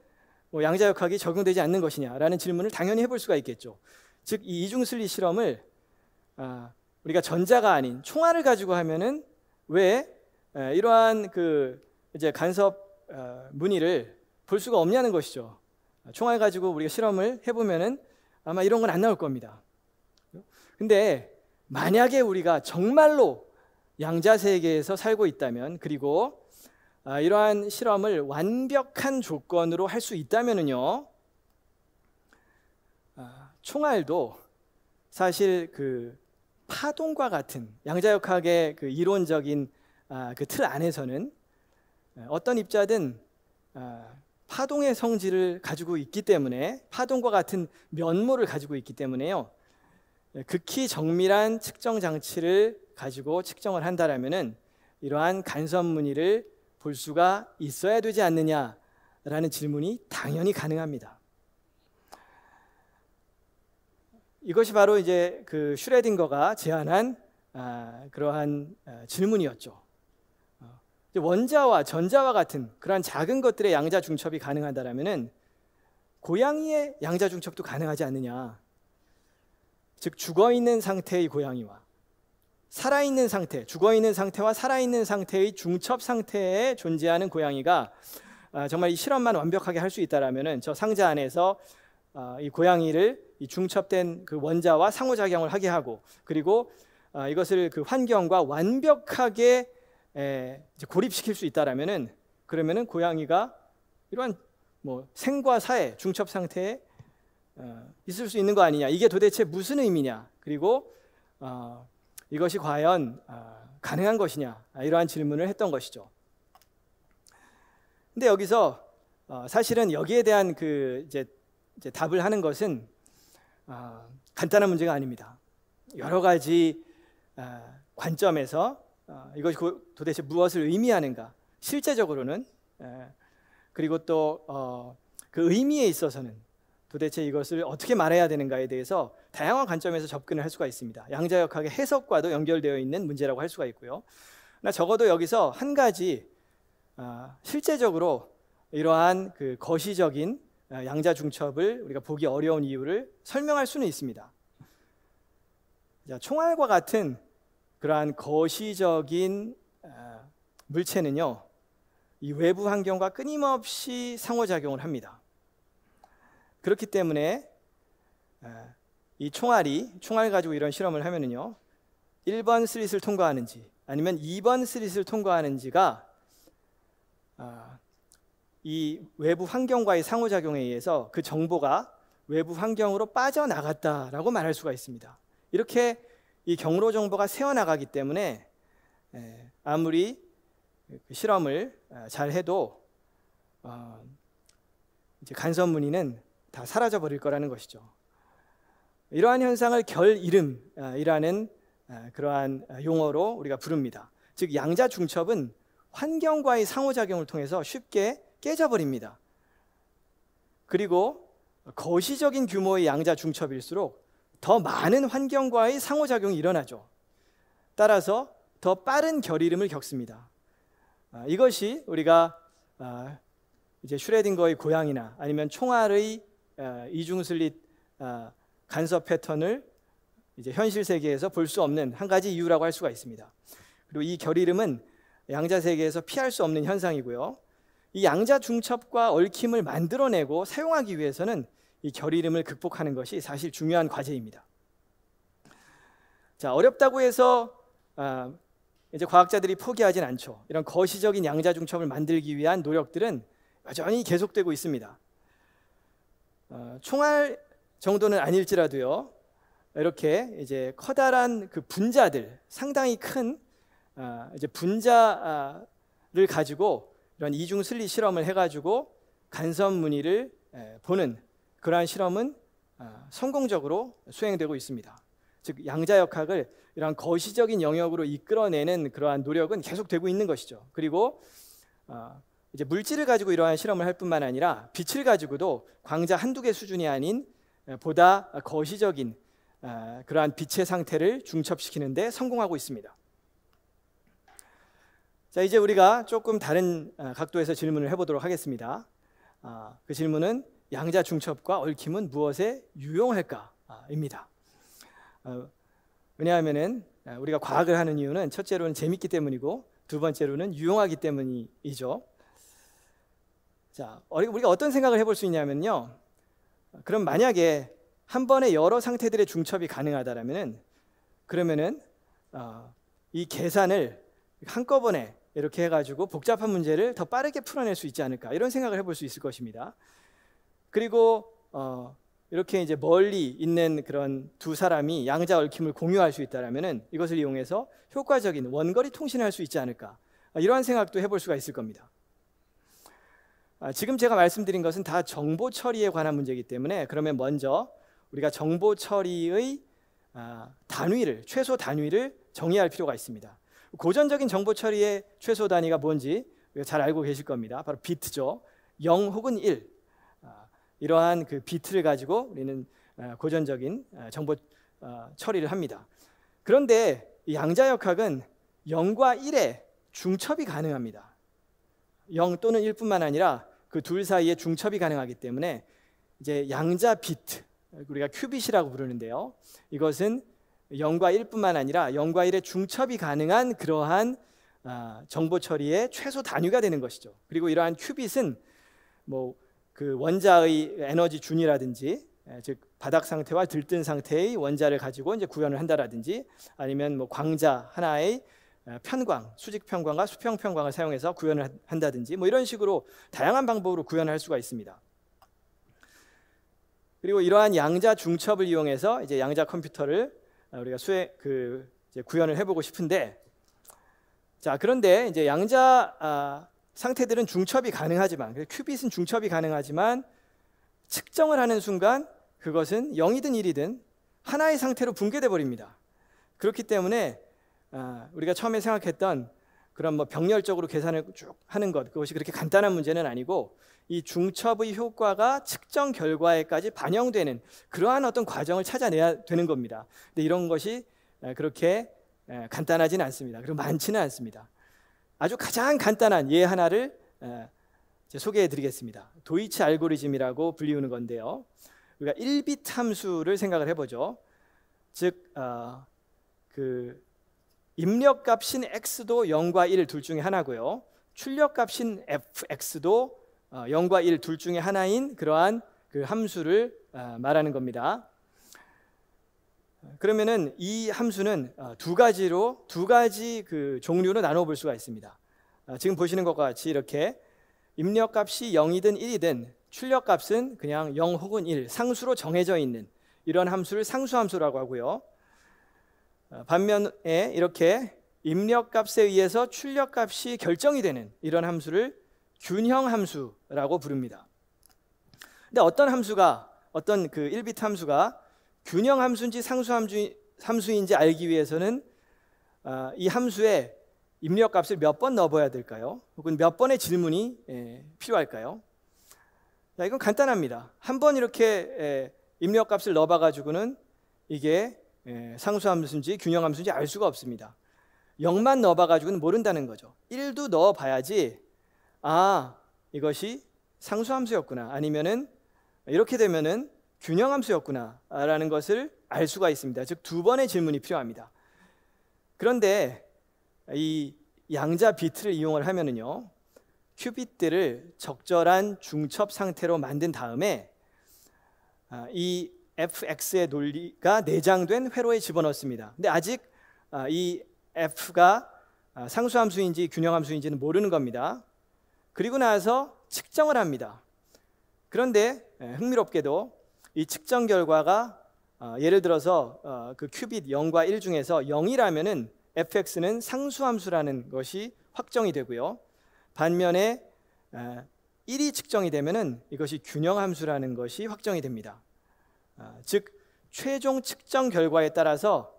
뭐 양자역학이 적용되지 않는 것이냐라는 질문을 당연히 해볼 수가 있겠죠. 즉 이 이중슬리 실험을 아, 우리가 전자가 아닌 총알을 가지고 하면은 왜 이러한 그 이제 간섭 문의를볼 어, 수가 없냐는 것이죠. 총알 가지고 우리가 실험을 해보면은 아마 이런 건 안 나올 겁니다. 근데 만약에 우리가 정말로 양자 세계에서 살고 있다면 그리고 아, 이러한 실험을 완벽한 조건으로 할 수 있다면은요 아, 총알도 사실 그 파동과 같은 양자역학의 그 이론적인 아, 그틀 안에서는 어떤 입자든 파동의 성질을 가지고 있기 때문에 파동과 같은 면모를 가지고 있기 때문에요 예, 극히 정밀한 측정 장치를 가지고 측정을 한다라면은 이러한 간섭 무늬를 볼 수가 있어야 되지 않느냐라는 질문이 당연히 가능합니다. 이것이 바로 이제 그 슈레딩거가 제안한 아, 그러한 아, 질문이었죠. 어, 원자와 전자와 같은 그러한 작은 것들의 양자 중첩이 가능하다라면은 고양이의 양자 중첩도 가능하지 않느냐. 즉 죽어 있는 상태의 고양이와 살아있는 상태, 죽어있는 상태와 살아있는 상태의 중첩 상태에 존재하는 고양이가 아, 정말 이 실험만 완벽하게 할 수 있다라면은 저 상자 안에서 아, 이 고양이를 이 중첩된 그 원자와 상호작용을 하게 하고 그리고 아, 이것을 그 환경과 완벽하게 고립시킬 수 있다라면은 그러면은 고양이가 이러한 뭐 생과 사의 중첩 상태에 어, 있을 수 있는 거 아니냐 이게 도대체 무슨 의미냐 그리고 어, 이것이 과연 아, 가능한 것이냐 아, 이러한 질문을 했던 것이죠. 근데 여기서 어, 사실은 여기에 대한 그 이제, 이제 답을 하는 것은 아, 간단한 문제가 아닙니다. 여러 가지 관점에서 이것이 도대체 무엇을 의미하는가 실제적으로는 예, 그리고 또그 어, 의미에 있어서는 도대체 이것을 어떻게 말해야 되는가에 대해서 다양한 관점에서 접근을 할 수가 있습니다. 양자역학의 해석과도 연결되어 있는 문제라고 할 수가 있고요. 나 적어도 여기서 한 가지 아, 실제적으로 이러한 그 거시적인 아, 양자 중첩을 우리가 보기 어려운 이유를 설명할 수는 있습니다. 총알과 같은 그러한 거시적인 아, 물체는요, 이 외부 환경과 끊임없이 상호작용을 합니다. 그렇기 때문에 이 총알이 총알 가지고 이런 실험을 하면은요. 1번 슬릿을 통과하는지 아니면 2번 슬릿을 통과하는지가 아, 이 외부 환경과의 상호작용에 의해서 그 정보가 외부 환경으로 빠져나갔다라고 말할 수가 있습니다. 이렇게 이 경로 정보가 새어나가기 때문에 아무리 그 실험을 아, 잘 해도 어, 이제 간선 무늬는 다 사라져 버릴 거라는 것이죠. 이러한 현상을 결이름이라는 아, 아, 그러한 용어로 우리가 부릅니다. 즉 양자 중첩은 환경과의 상호작용을 통해서 쉽게 깨져버립니다. 그리고 거시적인 규모의 양자 중첩일수록 더 많은 환경과의 상호작용이 일어나죠. 따라서 더 빠른 결이름을 겪습니다. 아, 이것이 우리가 이제 슈레딩거의 고양이나 아니면 총알의 어, 이중슬릿 어, 간섭 패턴을 이제 현실 세계에서 볼 수 없는 한 가지 이유라고 할 수가 있습니다. 그리고 이 결이름은 양자 세계에서 피할 수 없는 현상이고요. 이 양자 중첩과 얽힘을 만들어내고 사용하기 위해서는 이 결이름을 극복하는 것이 사실 중요한 과제입니다. 자 어렵다고 해서 아, 이제 과학자들이 포기하진 않죠. 이런 거시적인 양자 중첩을 만들기 위한 노력들은 여전히 계속되고 있습니다. 어, 총알 정도는 아닐지라도요. 이렇게 이제 커다란 그 분자들 상당히 큰 어, 이제 분자를 가지고 이런 이중 슬리 실험을 해가지고 간섭 무늬를 보는 그러한 실험은 어, 성공적으로 수행되고 있습니다. 즉 양자 역학을 이런 거시적인 영역으로 이끌어내는 그러한 노력은 계속되고 있는 것이죠. 그리고 이제 물질을 가지고 이러한 실험을 할 뿐만 아니라 빛을 가지고도 광자 한두 개 수준이 아닌 보다 거시적인 그러한 빛의 상태를 중첩시키는데 성공하고 있습니다. 자, 이제 우리가 조금 다른 각도에서 질문을 해보도록 하겠습니다. 아, 그 질문은 양자 중첩과 얽힘은 무엇에 유용할까?입니다. 아, 어, 왜냐하면은 우리가 과학을 하는 이유는 첫째로는 재밌기 때문이고 두 번째로는 유용하기 때문이죠. 자, 우리가 어떤 생각을 해볼 수 있냐면요. 그럼 만약에 한 번에 여러 상태들의 중첩이 가능하다라면은 그러면은 어, 이 계산을 한꺼번에 이렇게 해가지고 복잡한 문제를 더 빠르게 풀어낼 수 있지 않을까 이런 생각을 해볼 수 있을 것입니다. 그리고 어, 이렇게 이제 멀리 있는 그런 두 사람이 양자 얽힘을 공유할 수 있다라면은 이것을 이용해서 효과적인 원거리 통신을 할 수 있지 않을까 이러한 생각도 해볼 수가 있을 겁니다. 아, 지금 제가 말씀드린 것은 다 정보 처리에 관한 문제이기 때문에 그러면 먼저 우리가 정보 처리의 아, 단위를 최소 단위를 정의할 필요가 있습니다. 고전적인 정보 처리의 최소 단위가 뭔지 잘 알고 계실 겁니다. 바로 비트죠. 0 혹은 1. 아, 이러한 그 비트를 가지고 우리는 고전적인 정보 처리를 합니다. 그런데 양자역학은 0과 1의 중첩이 가능합니다. 0 또는 1뿐만 아니라 그 둘 사이에 중첩이 가능하기 때문에 이제 양자 비트 우리가 큐빗이라고 부르는데요. 이것은 0과 1뿐만 아니라 0과 1의 중첩이 가능한 그러한 아, 정보 처리의 최소 단위가 되는 것이죠. 그리고 이러한 큐빗은 뭐그 원자의 에너지 준이라든지 즉 바닥 상태와 들뜬 상태의 원자를 가지고 이제 구현을 한다라든지 아니면 뭐 광자 하나의 편광, 수직 편광과 수평 편광을 사용해서 구현을 한다든지 뭐 이런 식으로 다양한 방법으로 구현할 수가 있습니다. 그리고 이러한 양자 중첩을 이용해서 이제 양자 컴퓨터를 아, 우리가 수행 그 구현을 해보고 싶은데 자 그런데 이제 양자 아, 상태들은 중첩이 가능하지만 큐빗은 중첩이 가능하지만 측정을 하는 순간 그것은 0이든 1이든 하나의 상태로 붕괴돼 버립니다. 그렇기 때문에 아, 우리가 처음에 생각했던 그런 뭐 병렬적으로 계산을 쭉 하는 것 그것이 그렇게 간단한 문제는 아니고 이 중첩의 효과가 측정 결과에까지 반영되는 그러한 어떤 과정을 찾아내야 되는 겁니다. 근데 이런 것이 그렇게 간단하지는 않습니다. 그리고 많지는 않습니다. 아주 가장 간단한 예 하나를 소개해 드리겠습니다. 도이치 알고리즘이라고 불리우는 건데요. 우리가 1빛 함수를 생각을 해보죠. 즉, 어, 그 입력값인 x도 0과 1 둘 중에 하나고요. 출력값인 fx도 0과 어, 1둘 중에 하나인 그러한 그 함수를 어, 말하는 겁니다. 그러면은 이 함수는 어, 두 가지로 두 가지 그 종류로 나눠 볼 수가 있습니다. 지금 보시는 것과 같이 이렇게 입력값이 0이든 1이든 출력값은 그냥 0 혹은 1 상수로 정해져 있는 이런 함수를 상수 함수라고 하고요. 어, 반면에 이렇게 입력값에 의해서 출력값이 결정이 되는 이런 함수를 균형 함수라고 부릅니다. 근데 어떤 함수가 어떤 그 1비트 함수가 균형 함수인지 상수 함수, 인지 알기 위해서는 어, 이 함수에 입력값을 몇 번 넣어봐야 될까요? 혹은 몇 번의 질문이 예, 필요할까요? 이건 간단합니다. 한 번 이렇게 예, 입력값을 넣어봐가지고는 이게 예, 상수함수인지 균형함수인지 알 수가 없습니다. 0만 넣어봐 가지고는 모른다는 거죠. 1도 넣어봐야지 아 이것이 상수함수였구나 아니면은 이렇게 되면은 균형함수였구나라는 것을 알 수가 있습니다. 즉 두 번의 질문이 필요합니다. 그런데 이 양자 비트를 이용을 하면은요 큐빗들을 적절한 중첩 상태로 만든 다음에 아, 이 fx의 논리가 내장된 회로에 집어넣습니다. 근데 아직 아, 이 f가 아, 상수함수인지 균형함수인지는 모르는 겁니다. 그리고 나서 측정을 합니다. 그런데 예, 흥미롭게도 이 측정 결과가 아, 예를 들어서 어, 그 큐빗 0과 1 중에서 0이라면은 fx는 상수함수라는 것이 확정이 되고요. 반면에 1이 측정이 되면은 이것이 균형함수라는 것이 확정이 됩니다. 아, 즉 최종 측정 결과에 따라서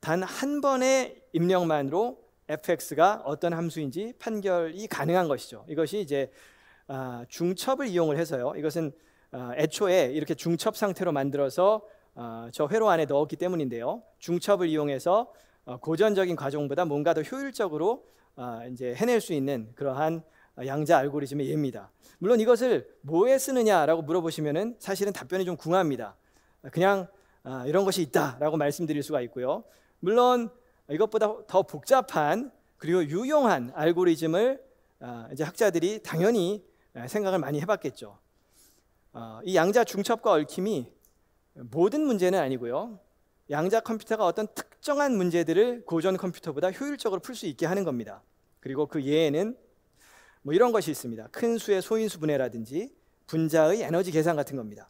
단 한 번의 입력만으로 fx가 어떤 함수인지 판결이 가능한 것이죠. 이것이 이제 아, 중첩을 이용을 해서요. 이것은 아, 애초에 이렇게 중첩 상태로 만들어서 저 회로 안에 넣었기 때문인데요. 중첩을 이용해서 어, 고전적인 과정보다 뭔가 더 효율적으로 이제 해낼 수 있는 그러한 양자 알고리즘의 예입니다. 물론 이것을 뭐에 쓰느냐라고 물어보시면은 사실은 답변이 좀 궁합니다. 그냥 아, 이런 것이 있다라고 말씀드릴 수가 있고요. 물론 이것보다 더 복잡한 그리고 유용한 알고리즘을 아, 이제 학자들이 당연히 아, 생각을 많이 해봤겠죠. 어, 이 양자 중첩과 얽힘이 모든 문제는 아니고요. 양자 컴퓨터가 어떤 특정한 문제들을 고전 컴퓨터보다 효율적으로 풀 수 있게 하는 겁니다. 그리고 그 예에는 뭐 이런 것이 있습니다. 큰 수의 소인수 분해라든지 분자의 에너지 계산 같은 겁니다.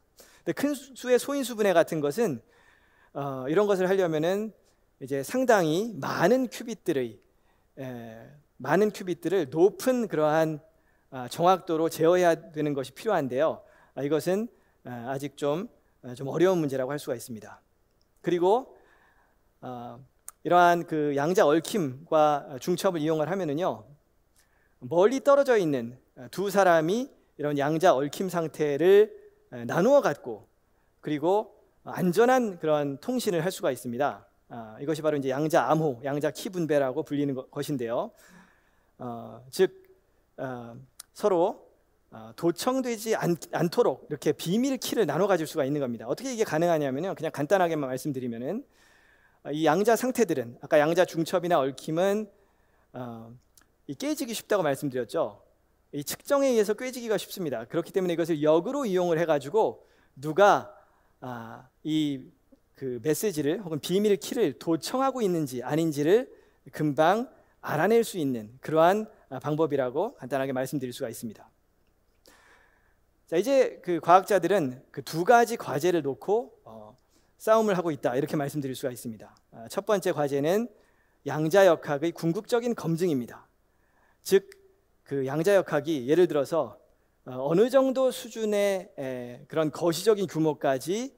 큰 수의 소인수 분해 같은 것은 어, 이런 것을 하려면은 이제 상당히 많은 큐빗들의 에, 많은 큐빗들을 높은 그러한 아, 정확도로 제어해야 되는 것이 필요한데요. 아, 이것은 아, 아직 좀, 아, 좀 어려운 문제라고 할 수가 있습니다. 그리고 아, 이러한 그 양자 얽힘과 중첩을 이용을 하면은요 멀리 떨어져 있는 두 사람이 이런 양자 얽힘 상태를 나누어 갖고 그리고 안전한 그러한 통신을 할 수가 있습니다. 아, 이것이 바로 이제 양자 암호, 양자 키 분배라고 불리는 것, 인데요 어, 즉 어, 서로 어, 도청되지 않, 않도록 이렇게 비밀 키를 나눠 가질 수가 있는 겁니다. 어떻게 이게 가능하냐면요. 그냥 간단하게만 말씀드리면은 어, 이 양자 상태들은 아까 양자 중첩이나 얽힘은 어, 이 깨지기 쉽다고 말씀드렸죠. 이 측정에 의해서 꿰지기가 쉽습니다. 그렇기 때문에 이것을 역으로 이용을 해가지고 누가 아, 이 그 메시지를 혹은 비밀 키를 도청하고 있는지 아닌지를 금방 알아낼 수 있는 그러한 아, 방법이라고 간단하게 말씀드릴 수가 있습니다. 자 이제 그 과학자들은 그 두 가지 과제를 놓고 어, 싸움을 하고 있다 이렇게 말씀드릴 수가 있습니다. 아, 첫 번째 과제는 양자역학의 궁극적인 검증입니다. 즉그 양자역학이 예를 들어서 어, 어느 정도 수준의 그런 거시적인 규모까지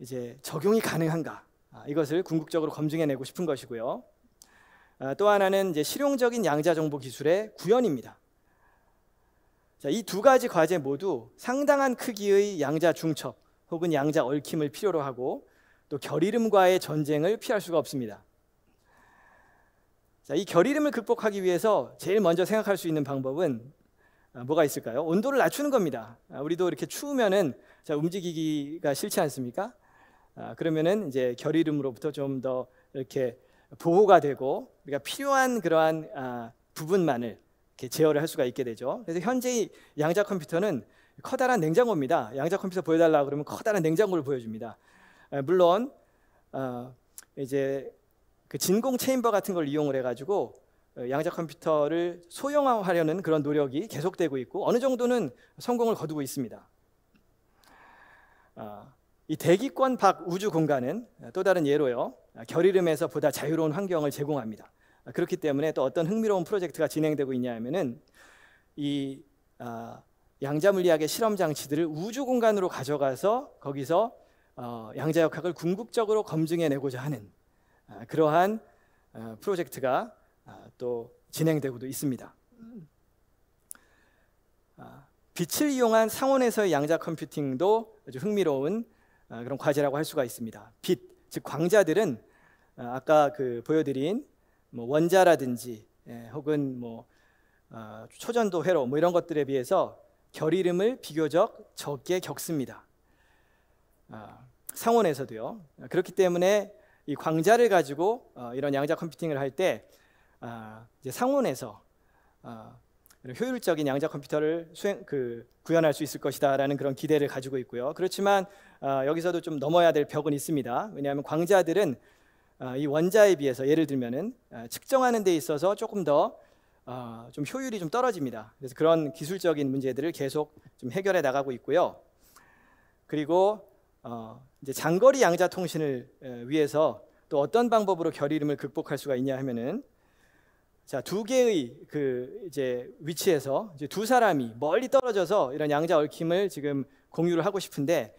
이제 적용이 가능한가 아, 이것을 궁극적으로 검증해내고 싶은 것이고요. 아, 또 하나는 이제 실용적인 양자 정보 기술의 구현입니다. 이 두 가지 과제 모두 상당한 크기의 양자 중첩 혹은 양자 얽힘을 필요로 하고 또 결이름과의 전쟁을 피할 수가 없습니다. 자, 이 결이름을 극복하기 위해서 제일 먼저 생각할 수 있는 방법은 아, 뭐가 있을까요? 온도를 낮추는 겁니다. 아, 우리도 이렇게 추우면은 자, 움직이기가 싫지 않습니까? 아, 그러면은 이제 결이름으로부터 좀 더 이렇게 보호가 되고 우리가 필요한 그러한 아, 부분만을 이렇게 제어를 할 수가 있게 되죠. 그래서 현재 양자 컴퓨터는 커다란 냉장고입니다. 양자 컴퓨터 보여달라 그러면 커다란 냉장고를 보여줍니다. 아, 물론 어, 이제 그 진공 체인버 같은 걸 이용을 해가지고 어, 양자 컴퓨터를 소형화하려는 그런 노력이 계속되고 있고 어느 정도는 성공을 거두고 있습니다. 아, 이 대기권 밖 우주 공간은 또 다른 예로요. 결이름에서 보다 자유로운 환경을 제공합니다. 아, 그렇기 때문에 또 어떤 흥미로운 프로젝트가 진행되고 있냐면은 이 아, 양자 물리학의 실험 장치들을 우주 공간으로 가져가서 거기서 어, 양자 역학을 궁극적으로 검증해내고자 하는 아, 그러한 어, 프로젝트가 아, 또 진행되고도 있습니다. 아, 빛을 이용한 상온에서의 양자 컴퓨팅도 아주 흥미로운 그런 과제라고 할 수가 있습니다. 빛, 즉 광자들은 아까 그 보여드린 뭐 원자라든지 예, 혹은 뭐 초전도 회로 뭐 이런 것들에 비해서 결이름을 비교적 적게 겪습니다. 상온에서도요. 그렇기 때문에 이 광자를 가지고 어, 이런 양자 컴퓨팅을 할때 어, 아, 이제 상온에서 어, 효율적인 양자 컴퓨터를 수행, 그, 구현할 수 있을 것이다라는 그런 기대를 가지고 있고요. 그렇지만 어, 여기서도 좀 넘어야 될 벽은 있습니다. 왜냐하면 광자들은 어, 이 원자에 비해서 예를 들면은 어, 측정하는 데 있어서 조금 더 좀 효율이 좀 떨어집니다. 그래서 그런 기술적인 문제들을 계속 좀 해결해 나가고 있고요. 그리고 어, 이제 장거리 양자 통신을 위해서 또 어떤 방법으로 결이름을 극복할 수가 있냐 하면은 자, 두 개의 그 이제 위치에서 이제 두 사람이 멀리 떨어져서 이런 양자 얽힘을 지금 공유를 하고 싶은데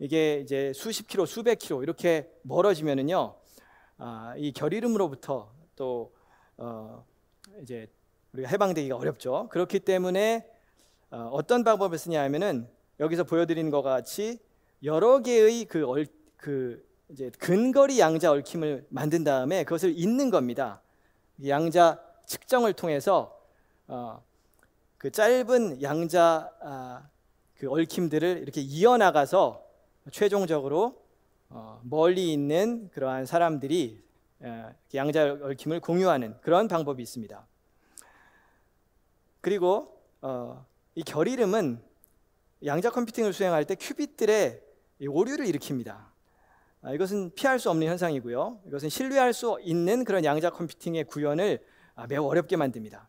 이게 이제 수십 킬로, 수백 킬로 이렇게 멀어지면은요. 아, 이 결이름으로부터 또 어, 이제 우리가 해방되기가 어렵죠. 그렇기 때문에 어, 어떤 방법을 쓰냐 하면은 여기서 보여드린 것 같이 여러 개의 그, 얼, 그 이제 근거리 양자 얽힘을 만든 다음에 그것을 잇는 겁니다. 양자 측정을 통해서 어, 그 짧은 양자 아, 그 얽힘들을 이렇게 이어나가서 최종적으로 어, 멀리 있는 그러한 사람들이 어, 양자 얽힘을 공유하는 그런 방법이 있습니다. 그리고 어, 이 결이름은 양자 컴퓨팅을 수행할 때 큐빗들의 오류를 일으킵니다. 아, 이것은 피할 수 없는 현상이고요. 이것은 신뢰할 수 있는 그런 양자 컴퓨팅의 구현을 아, 매우 어렵게 만듭니다.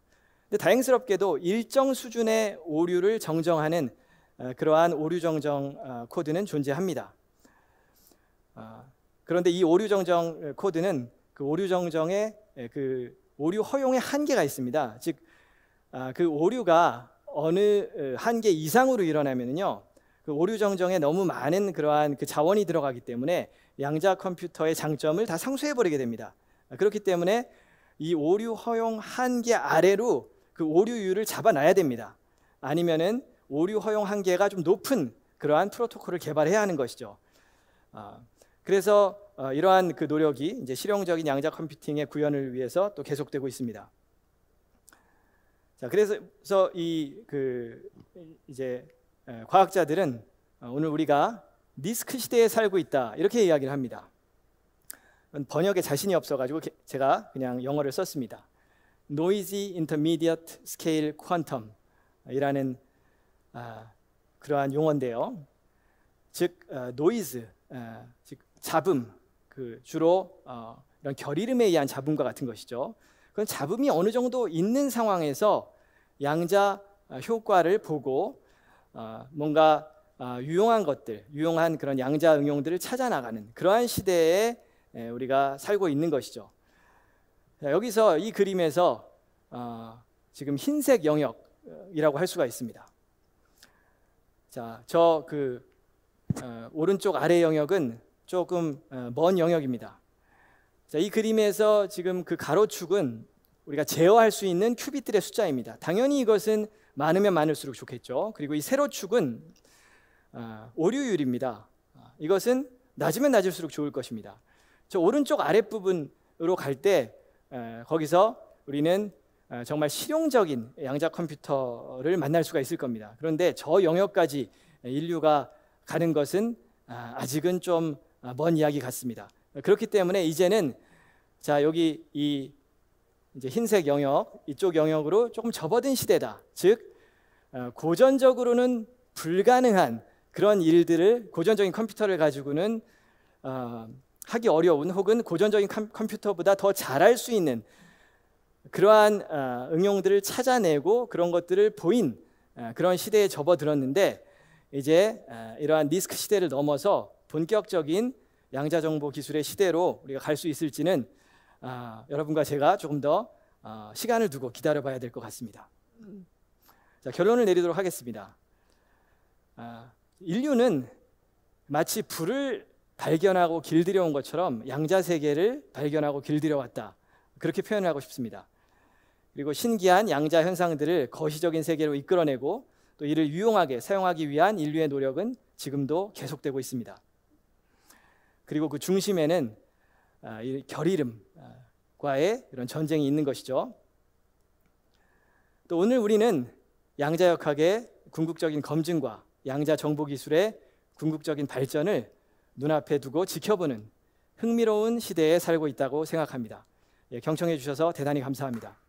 근데 다행스럽게도 일정 수준의 오류를 정정하는 아, 그러한 오류 정정 코드는 존재합니다. 그런데 이 오류 정정 코드는 그 오류 정정의 그 오류 허용의 한계가 있습니다. 즉그 오류가 어느 한계 이상으로 일어나면요 그 오류 정정에 너무 많은 그러한 그 자원이 들어가기 때문에 양자 컴퓨터의 장점을 다 상쇄해 버리게 됩니다. 그렇기 때문에 이 오류 허용 한계 아래로 그 오류율을 잡아놔야 됩니다. 아니면은 오류 허용 한계가 좀 높은 그러한 프로토콜을 개발해야 하는 것이죠. 아, 그래서 어, 이러한 그 노력이 이제 실용적인 양자 컴퓨팅의 구현을 위해서 또 계속되고 있습니다. 자, 그래서 이 그 이제 과학자들은 어, 오늘 우리가 리스크 시대에 살고 있다 이렇게 이야기를 합니다. 번역에 자신이 없어가지고 제가 그냥 영어를 썼습니다. Noisy Intermediate Scale Quantum이라는 아, 그러한 용어인데요. 즉 어, 노이즈, 어, 즉 잡음, 그 주로 어, 이런 결이름에 의한 잡음과 같은 것이죠. 그건 잡음이 어느 정도 있는 상황에서 양자 어, 효과를 보고 어, 뭔가 어, 유용한 것들, 유용한 그런 양자 응용들을 찾아 나가는 그러한 시대에 예, 우리가 살고 있는 것이죠. 여기서 이 그림에서 어, 지금 흰색 영역이라고 할 수가 있습니다. 자, 저그 오른쪽 아래 영역은 조금 먼 영역입니다. 자, 이 그림에서 지금 그 가로축은 우리가 제어할 수 있는 큐빗들의 숫자입니다. 당연히 이것은 많으면 많을수록 좋겠죠. 그리고 이 세로축은 아, 오류율입니다. 아, 이것은 낮으면 낮을수록 좋을 것입니다. 저 오른쪽 아랫부분으로 갈 때 거기서 우리는 아, 정말 실용적인 양자 컴퓨터를 만날 수가 있을 겁니다. 그런데 저 영역까지 인류가 가는 것은 아직은 좀 먼 이야기 같습니다. 그렇기 때문에 이제는 자 여기 이 이제 흰색 영역 이쪽 영역으로 조금 접어든 시대다. 즉 어, 고전적으로는 불가능한 그런 일들을 고전적인 컴퓨터를 가지고는 어, 하기 어려운 혹은 고전적인 컴퓨터보다 더 잘할 수 있는 그러한 어, 응용들을 찾아내고 그런 것들을 보인 그런 시대에 접어들었는데 이제 이러한 리스크 시대를 넘어서 본격적인 양자정보 기술의 시대로 우리가 갈 수 있을지는 아, 여러분과 제가 조금 더 아, 시간을 두고 기다려봐야 될 것 같습니다. 자, 결론을 내리도록 하겠습니다. 아, 인류는 마치 불을 발견하고 길들여 온 것처럼 양자 세계를 발견하고 길들여 왔다. 그렇게 표현을 하고 싶습니다. 그리고 신기한 양자 현상들을 거시적인 세계로 이끌어내고 또 이를 유용하게 사용하기 위한 인류의 노력은 지금도 계속되고 있습니다. 그리고 그 중심에는 아, 결이름과의 이런 전쟁이 있는 것이죠. 또 오늘 우리는 양자역학의 궁극적인 검증과 양자 정보 기술의 궁극적인 발전을 눈앞에 두고 지켜보는 흥미로운 시대에 살고 있다고 생각합니다. 예, 경청해 주셔서 대단히 감사합니다.